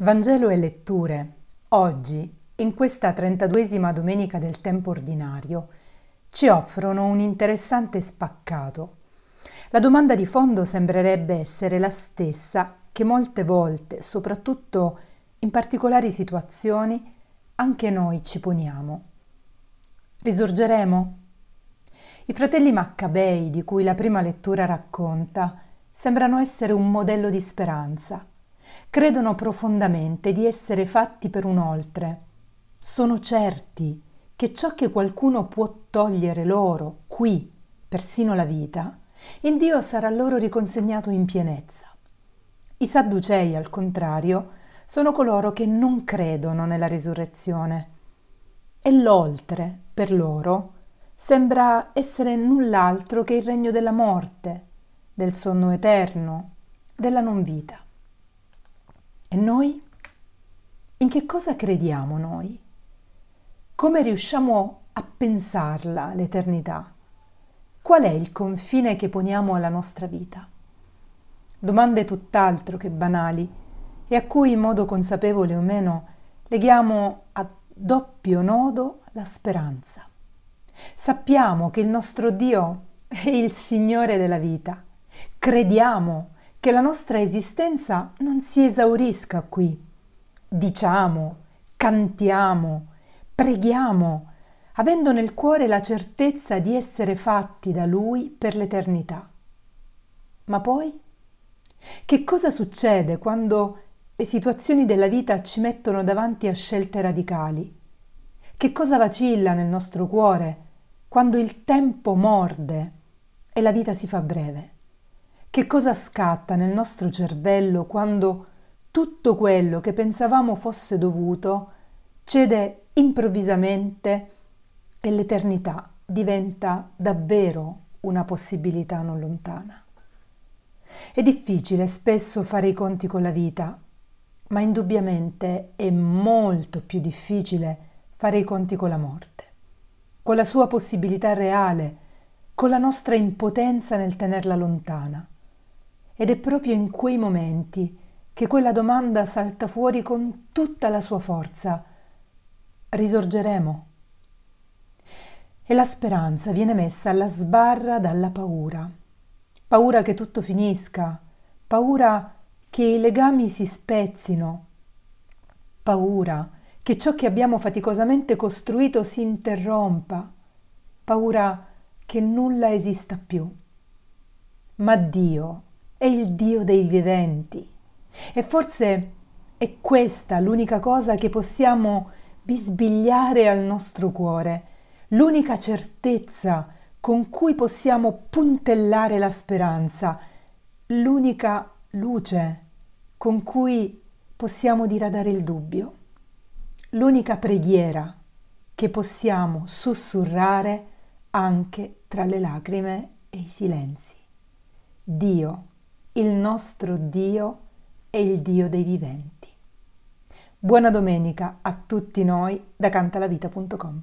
Vangelo e letture. Oggi, in questa trentaduesima domenica del tempo ordinario, ci offrono un interessante spaccato. La domanda di fondo sembrerebbe essere la stessa che molte volte, soprattutto in particolari situazioni, anche noi ci poniamo. Risorgeremo? I fratelli Maccabei, di cui la prima lettura racconta, sembrano essere un modello di speranza credono profondamente di essere fatti per un oltre. Sono certi che ciò che qualcuno può togliere loro, qui, persino la vita, in Dio sarà loro riconsegnato in pienezza. I sadducei, al contrario, sono coloro che non credono nella risurrezione e l'oltre, per loro, sembra essere null'altro che il regno della morte, del sonno eterno, della non vita. E noi? In che cosa crediamo noi? Come riusciamo a pensarla l'eternità? Qual è il confine che poniamo alla nostra vita? Domande tutt'altro che banali e a cui in modo consapevole o meno leghiamo a doppio nodo la speranza. Sappiamo che il nostro Dio è il Signore della vita. Crediamo che la nostra esistenza non si esaurisca qui. Diciamo, cantiamo, preghiamo, avendo nel cuore la certezza di essere fatti da Lui per l'eternità. Ma poi? Che cosa succede quando le situazioni della vita ci mettono davanti a scelte radicali? Che cosa vacilla nel nostro cuore quando il tempo morde e la vita si fa breve? Che cosa scatta nel nostro cervello quando tutto quello che pensavamo fosse dovuto cede improvvisamente e l'eternità diventa davvero una possibilità non lontana? È difficile spesso fare i conti con la vita, ma indubbiamente è molto più difficile fare i conti con la morte, con la sua possibilità reale, con la nostra impotenza nel tenerla lontana. Ed è proprio in quei momenti che quella domanda salta fuori con tutta la sua forza. Risorgeremo. E la speranza viene messa alla sbarra dalla paura. Paura che tutto finisca, paura che i legami si spezzino, paura che ciò che abbiamo faticosamente costruito si interrompa, paura che nulla esista più. Ma Dio è il Dio dei viventi. E forse è questa l'unica cosa che possiamo bisbigliare al nostro cuore, l'unica certezza con cui possiamo puntellare la speranza, l'unica luce con cui possiamo diradare il dubbio, l'unica preghiera che possiamo sussurrare anche tra le lacrime e i silenzi. Dio il nostro Dio è il Dio dei viventi. Buona domenica a tutti noi da cantalavita.com.